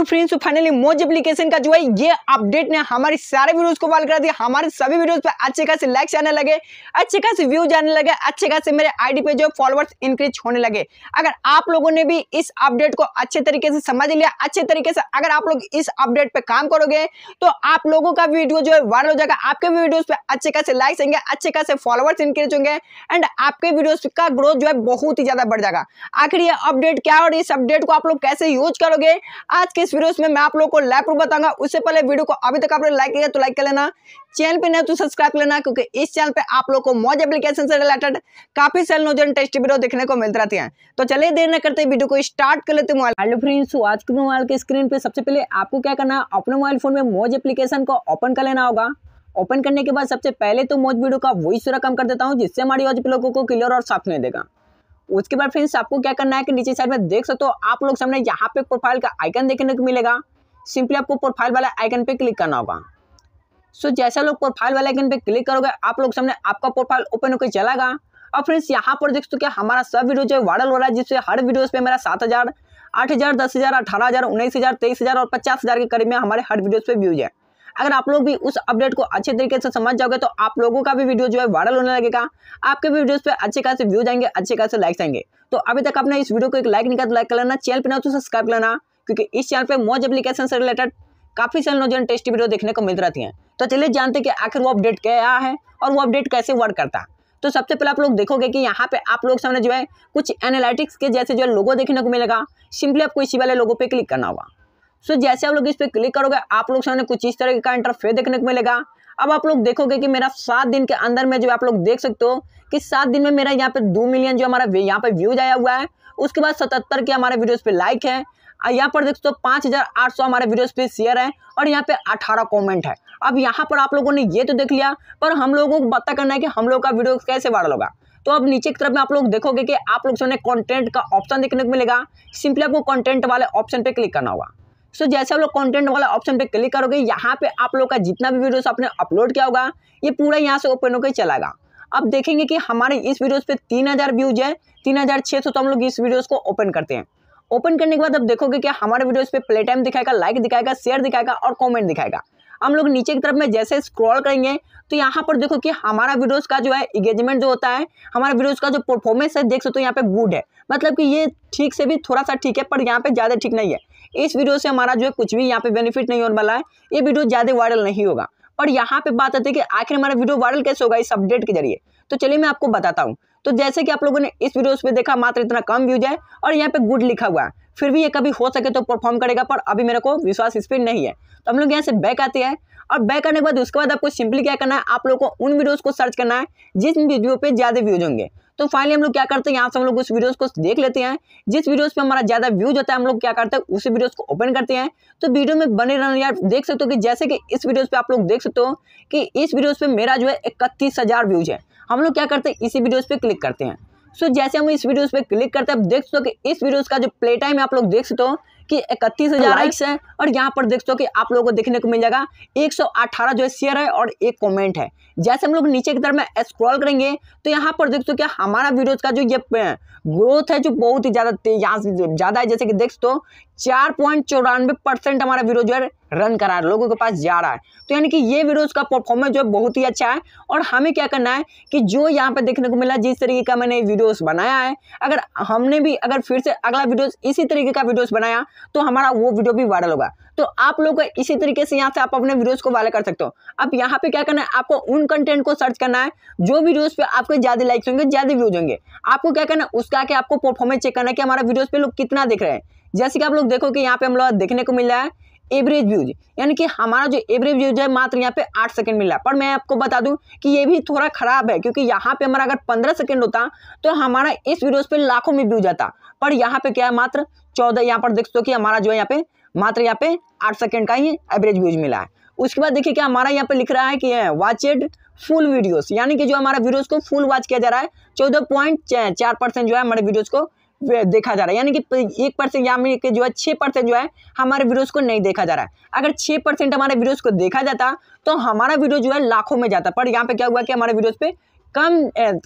hello friends finally Moj application का जो है ये अपडेट ने हमारे सारे वीडियोस को वाल करा दिया हमारे सभी वीडियोस पे अच्छे खासे लाइक्स आने लगे अच्छे खासे व्यूज आने लगे अच्छे खासे मेरे आईडी पे जो फॉलोअर्स इंक्रीज होने लगे अगर आप लोगों ने भी इस अपडेट को अच्छे तरीके से समझ लिया अच्छे तरीके से अगर आप लोग इस अपडेट पर काम करोगे तो आप लोगों का वीडियो जो है वायरल हो जाएगा आपके वीडियोज पे अच्छे खासे लाइक्स आएंगे अच्छे खासे फॉलोअर्स इंक्रीज होंगे एंड आपके वीडियोज का ग्रोथ जो है बहुत ही ज्यादा बढ़ जाएगा आखिर ये अपडेट क्या और इस अपडेट को आप लोग कैसे यूज करोगे आज के इस वीडियो में मैं आप लोगों को लैपटॉप बताऊंगा उससे पहले वीडियो को अभी तक आपने लाइक किया तो लाइक कर लेना चैनल पे नहीं तो सब्सक्राइब कर लेना क्योंकि इस चैनल पे आप लोगों को मौज एप्लीकेशन से रिलेटेड काफी सेल नोजन टेस्ट वीडियो देखने को मिलते रहती है तो चलिए देर न करते वीडियो को स्टार्ट कर लेते मोबाइल हेलो फ्रेंड्स आज के मोबाइल के स्क्रीन पे सबसे पहले आपको क्या करना है अपने मोबाइल फोन में मौज एप्लीकेशन को ओपन कर लेना होगा ओपन करने के बाद सबसे पहले तो मौज वीडियो का वॉइस रकम कर देता हूँ जिससे हमारी वॉज लोगों को क्लियर और साफ नहीं देगा उसके बाद फ्रेंड्स आपको क्या करना है कि नीचे साइड में देख सकते हो आप लोग सामने यहाँ पे प्रोफाइल का आइकन देखने को मिलेगा सिंपली आपको प्रोफाइल वाला आइकन पे क्लिक करना होगा सो so, जैसा लोग प्रोफाइल वाला आइकन पे क्लिक करोगे आप लोग सामने आपका प्रोफाइल ओपन होकर चलागा और फ्रेंड्स यहाँ पर देख सकते हो कि हमारा सब वीडियो जो है वायरल हो रहा है जिससे हर वीडियो पे मेरा सात हज़ार आठ हज़ार दस हज़ार अठारह हज़ार उन्नीस हज़ार तेईस हज़ार और पचास हज़ार के करीब में हमारे हर वीडियो पे व्यूज है अगर आप लोग भी उस अपडेट को अच्छे तरीके से समझ जाओगे तो आप लोगों का भी वीडियो जो है वायरल होने लगेगा आपके भी वीडियोस पे अच्छे खासे व्यूज आएंगे अच्छे खासे लाइक्स आएंगे तो अभी तक आपने इस वीडियो को एक लाइक नहीं कर लाइक तो कर लेना चैनल पर ना तो सब्सक्राइब कर लेना क्योंकि इस चैनल पर मोज एप्लीकेशन से रिलेटेड काफ़ी सारे नौजवान टेस्ट वीडियो देखने को मिल रहती हैं तो चलिए जानते हैं कि आखिर वो अपडेट क्या है और वो अपडेट कैसे वर्क करता है तो सबसे पहले आप लोग देखोगे कि यहाँ पे आप लोग सामने जो है कुछ एनालिटिक्स के जैसे जो है लोगो देखने को मिलेगा सिंपली आपको इसी वाले लोगों पे क्लिक करना होगा सो जैसे आप लोग इस पर क्लिक करोगे आप लोग सामने कुछ इस तरह का इंटरफेस देखने को मिलेगा अब आप लोग देखोगे कि मेरा सात दिन के अंदर में जो आप लोग देख सकते हो कि सात दिन में मेरा यहाँ पे दो मिलियन जो हमारा यहाँ पे व्यूज आया हुआ है उसके बाद सतहत्तर के हमारे वीडियोस पे लाइक है और यहाँ पर देख सकते हो पाँच हज़ार आठ सौ हमारे वीडियोस पे शेयर है और यहाँ पे अठारह कमेंट है अब यहाँ पर आप लोगों ने ये तो देख लिया पर हम लोगों को पता करना है कि हम लोग का वीडियो कैसे वायरल होगा तो अब नीचे की तरफ में आप लोग देखोगे कि आप लोग सामने कॉन्टेंट का ऑप्शन देखने को मिलेगा सिंपली आपको कॉन्टेंट वाले ऑप्शन पे क्लिक करना होगा सो so, जैसे आप लोग कंटेंट वाला ऑप्शन पे क्लिक करोगे यहाँ पे आप लोग का जितना भी वीडियोस आपने अपलोड किया होगा ये पूरा यहाँ से ओपन होकर चलागा अब देखेंगे कि हमारे इस वीडियोस पे तीन हज़ार व्यूज है तीन हज़ार छः सौ तो हम लोग इस वीडियोस को ओपन करते हैं ओपन करने के बाद अब देखोगे कि हमारे वीडियोज पे प्ले टाइम दिखाएगा लाइक दिखाएगा शेयर दिखाएगा और कॉमेंट दिखाएगा हम लोग नीचे की तरफ में जैसे स्क्रॉल करेंगे तो यहाँ पर देखो कि हमारा वीडियोस का जो है इंगेजमेंट जो होता है हमारा वीडियोस का जो परफॉर्मेंस है देख सकते हो यहाँ पे गुड है मतलब कि ये ठीक से भी थोड़ा सा ठीक है पर यहाँ पे ज़्यादा ठीक नहीं है इस वीडियो से हमारा जो है कुछ भी यहाँ पे बेनिफिट नहीं होने वाला है ये वीडियो ज़्यादा वायरल नहीं होगा और यहाँ पे बात आती है कि आखिर हमारा वीडियो वायरल कैसे होगा इस अपडेट के जरिए तो चलिए मैं आपको बताता हूँ तो जैसे कि आप लोगों ने इस वीडियो पे देखा मात्र इतना कम व्यूज है और यहाँ पे गुड लिखा हुआ है फिर भी ये कभी हो सके तो परफॉर्म करेगा पर अभी मेरे को विश्वास इस पर नहीं है तो हम लोग यहाँ से बैक आते हैं और बैक आने के बाद उसके बाद आपको सिंपली क्या करना है आप लोग को उन वीडियोज़ को सर्च करना है जिन वीडियो पे ज़्यादा व्यूज होंगे तो फाइनली हम लोग क्या करते हैं यहाँ से हम लोग उस वीडियोस को देख लेते हैं जिस वीडियोस पे हमारा ज़्यादा व्यूज होता है हम लोग क्या करते हैं उसी वीडियोस को ओपन करते हैं तो वीडियो में बने रहने यार देख सकते हो कि जैसे कि इस वीडियोस पे आप लोग देख सकते हो कि इस वीडियोज पे मेरा जो है इकतीस व्यूज है हम लोग क्या करते हैं इसी वीडियोज़ पे क्लिक करते हैं सो जैसे हम इस वीडियोज पे क्लिक करते हैं देख सकते हो कि इस वीडियोज का जो प्ले टाइम है आप लोग देख सकते हो कि इकतीस हज़ार लाइक्स है और यहाँ पर देख सो कि आप लोगों को देखने को मिल जाएगा 118 जो है शेयर है और एक कमेंट है जैसे हम लोग नीचे की तरफ में स्क्रॉल करेंगे तो यहाँ पर देख सो कि हमारा वीडियोज का जो ये ग्रोथ है जो बहुत ही ज़्यादा यहाँ ज़्यादा है जैसे कि देख सो चार पॉइंट चौरानवे परसेंट हमारा वीडियो जो है रन करा रहा है लोगों के पास जा रहा है तो यानी कि ये विरोध का परफॉर्मेंस जो है बहुत ही अच्छा है और हमें क्या करना है कि जो यहाँ पे देखने को मिला जिस तरीके का मैंने वीडियोस बनाया है अगर हमने भी अगर फिर से अगला वीडियोस इसी तरीके का वीडियोस बनाया तो हमारा वो वीडियो भी वायरल होगा तो आप लोग इसी तरीके से यहाँ से आप अपने वीडियोज़ को वायरल कर सकते हो अब यहाँ पर क्या करना है आपको उन कंटेंट को सर्च करना है जो वीडियोज़ पर आपके ज़्यादा लाइक्स होंगे ज़्यादा व्यूज होंगे आपको क्या करना है उसका आपको परफॉर्मेंस चेक करना है कि हमारा वीडियोज़ पर लोग कितना देख रहे हैं जैसे कि आप लोग देखो कि यहाँ पे हम लोग देखने को मिल रहा है एवरेज व्यूज यानी कि हमारा जो एवरेज व्यूज है मात्र यहाँ पे आठ सेकंड मिला पर मैं आपको बता दूं कि ये भी थोड़ा खराब है क्योंकि यहाँ पे हमारा अगर पंद्रह सेकंड होता तो हमारा इस वीडियोस पे लाखों में व्यूज आता पर यहाँ पे क्या है मात्र चौदह यहाँ पर देख सकते हो कि हमारा जो है यहाँ पे मात्र यहाँ पे आठ सेकेंड का ही एवरेज व्यूज मिला है उसके बाद देखिए क्या हमारा यहाँ पे लिख रहा है कि वॉच एड फुल वीडियोस यानी कि जो हमारा वीडियोस को फुल वॉच किया जा रहा है चौदह पॉइंट चार परसेंट जो है हमारे वीडियोस को देखा जा रहा है यानी कि एक परसेंट या में जो है छः परसेंट जो है हमारे वीडियोज़ को नहीं देखा जा रहा है अगर छः परसेंट हमारे वीडियोज को देखा जाता तो हमारा वीडियो जो है लाखों में जाता पर यहाँ पे क्या हुआ कि हमारे वीडियोज पे कम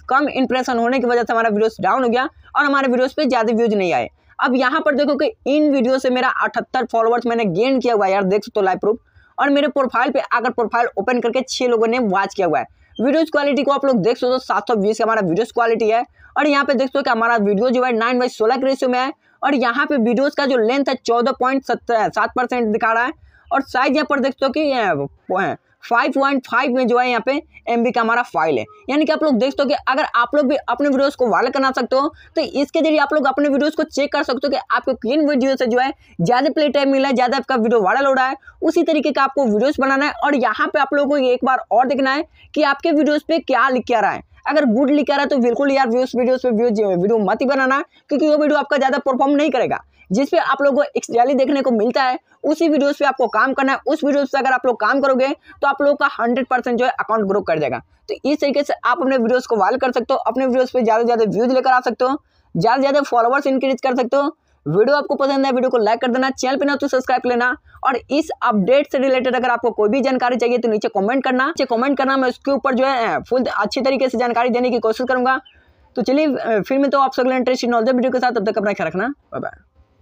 कम इंप्रेशन होने की वजह से हमारा वीडियोज़ डाउन हो गया और हमारे वीडियोज पे ज़्यादा व्यूज नहीं आए अब यहाँ पर देखो कि इन वीडियो से मेरा अठहत्तर फॉलोअर्स मैंने गेन किया हुआ है यार देख सकते हो लाइव प्रूफ और मेरे प्रोफाइल पे आकर प्रोफाइल ओपन करके छः लोगों ने वॉच किया हुआ है वीडियोज क्वालिटी को आप लोग देख सकते हो सात सौ बीस हमारा वीडियोज क्वालिटी है और यहाँ पे देख सकते हो कि हमारा वीडियो जो है नाइन बाई सोलह के रेशियो में है और यहाँ पे वीडियोज का जो लेंथ है चौदह पॉइंट सत्रह सात परसेंट दिखा रहा है और साइज यहाँ पर देख सकते हो कि 5.5 में जो है यहाँ पे एम का हमारा फाइल है यानी कि आप लोग देख सकते हो कि अगर आप लोग भी अपने वीडियोस को वायरल करना सकते हो तो इसके जरिए आप लोग अपने वीडियोस को चेक कर सकते हो कि आपको किन वीडियो से जो है ज़्यादा प्ले टाइम मिला है ज़्यादा आपका वीडियो वायरल हो रहा है उसी तरीके का आपको वीडियोज़ बनाना है और यहाँ पर आप लोगों को एक बार और देखना है कि आपके वीडियोज़ पर क्या लिख के आ रहा है अगर गुड लिखा रहा है तो बिल्कुल यार व्यूज वीडियोज पे व्यूज वीडियो मत ही बनाना क्योंकि वो वीडियो आपका ज़्यादा परफॉर्म नहीं करेगा जिस पे आप लोगों को एक रैली देखने को मिलता है उसी वीडियोस पे आपको काम करना है उस वीडियोस पे अगर आप लोग काम करोगे तो आप लोगों का हंड्रेड परसेंट जो है अकाउंट ग्रो कर जाएगा तो इस तरीके से आप अपने वीडियोज़ को वायरल कर सकते हो अपने वीडियोज़ पे ज़्यादा से ज़्यादा व्यूज लेकर आ सकते हो ज़्यादा से ज़्यादा फॉलोअर्स इंक्रीज कर सकते हो वीडियो आपको पसंद है वीडियो को लाइक कर देना चैनल पे ना तो सब्सक्राइब लेना और इस अपडेट से रिलेटेड अगर आपको कोई भी जानकारी चाहिए तो नीचे कमेंट करना नीचे कमेंट करना मैं उसके ऊपर जो है फुल अच्छी तरीके से जानकारी देने की कोशिश करूँगा तो चलिए फिर मैं तो आप सब interest in all the video के साथ अब तक अपना ख्याल रखना बाय बाय